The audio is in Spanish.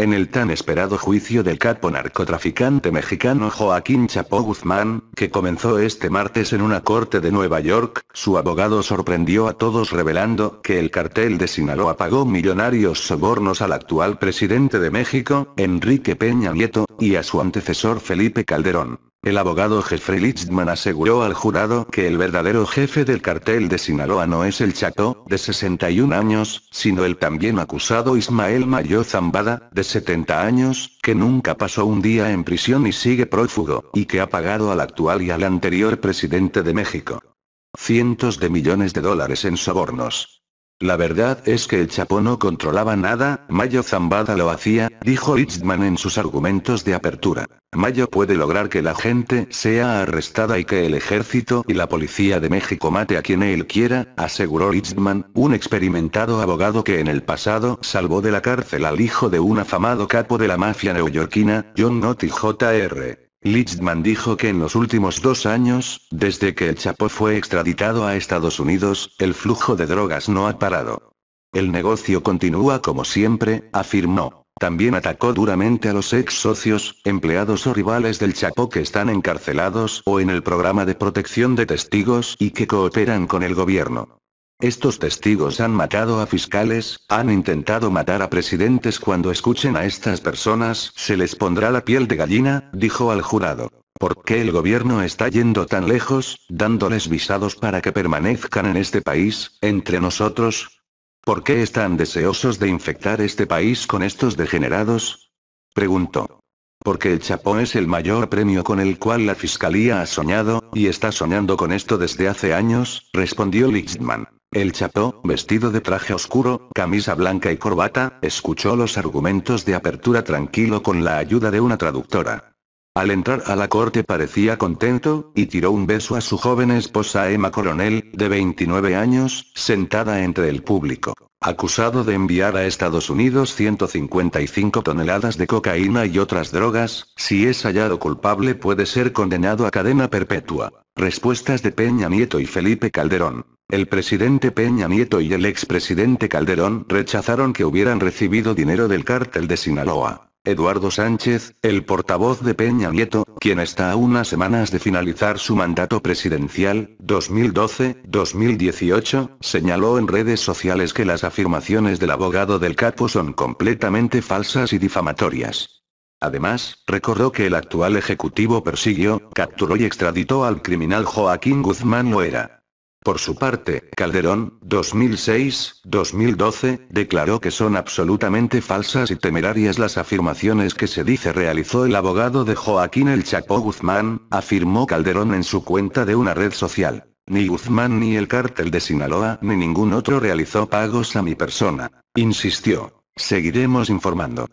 En el tan esperado juicio del capo narcotraficante mexicano Joaquín Chapo Guzmán, que comenzó este martes en una corte de Nueva York, su abogado sorprendió a todos revelando que el cartel de Sinaloa pagó millonarios sobornos al actual presidente de México, Enrique Peña Nieto, y a su antecesor Felipe Calderón. El abogado Jeffrey Lichtman aseguró al jurado que el verdadero jefe del cartel de Sinaloa no es el Chato, de 61 años, sino el también acusado Ismael Mayo Zambada, de 70 años, que nunca pasó un día en prisión y sigue prófugo, y que ha pagado al actual y al anterior presidente de México. Cientos de millones de dólares en sobornos. La verdad es que el Chapo no controlaba nada, Mayo Zambada lo hacía, dijo Itzman en sus argumentos de apertura. Mayo puede lograr que la gente sea arrestada y que el ejército y la policía de México mate a quien él quiera, aseguró Itzman, un experimentado abogado que en el pasado salvó de la cárcel al hijo de un afamado capo de la mafia neoyorquina, John Notty Jr. Lichtman dijo que en los últimos dos años, desde que el Chapo fue extraditado a Estados Unidos, el flujo de drogas no ha parado. El negocio continúa como siempre, afirmó. También atacó duramente a los ex socios, empleados o rivales del Chapo que están encarcelados o en el programa de protección de testigos y que cooperan con el gobierno. Estos testigos han matado a fiscales, han intentado matar a presidentes. Cuando escuchen a estas personas, se les pondrá la piel de gallina, dijo al jurado. ¿Por qué el gobierno está yendo tan lejos, dándoles visados para que permanezcan en este país, entre nosotros? ¿Por qué están deseosos de infectar este país con estos degenerados? Preguntó. Porque el Chapo es el mayor premio con el cual la Fiscalía ha soñado, y está soñando con esto desde hace años, respondió Lichtman. El chapó, vestido de traje oscuro, camisa blanca y corbata, escuchó los argumentos de apertura tranquilo con la ayuda de una traductora. Al entrar a la corte parecía contento, y tiró un beso a su joven esposa Emma Coronel, de 29 años, sentada entre el público. Acusado de enviar a Estados Unidos 155 toneladas de cocaína y otras drogas, si es hallado culpable puede ser condenado a cadena perpetua. Respuestas de Peña Nieto y Felipe Calderón. El presidente Peña Nieto y el expresidente Calderón rechazaron que hubieran recibido dinero del cártel de Sinaloa. Eduardo Sánchez, el portavoz de Peña Nieto, quien está a unas semanas de finalizar su mandato presidencial, 2012-2018, señaló en redes sociales que las afirmaciones del abogado del capo son completamente falsas y difamatorias. Además, recordó que el actual ejecutivo persiguió, capturó y extraditó al criminal Joaquín Guzmán Loera. Por su parte, Calderón, 2006-2012, declaró que son absolutamente falsas y temerarias las afirmaciones que se dice realizó el abogado de Joaquín El Chapo Guzmán, afirmó Calderón en su cuenta de una red social. Ni Guzmán ni el cártel de Sinaloa ni ningún otro realizó pagos a mi persona. Insistió. Seguiremos informando.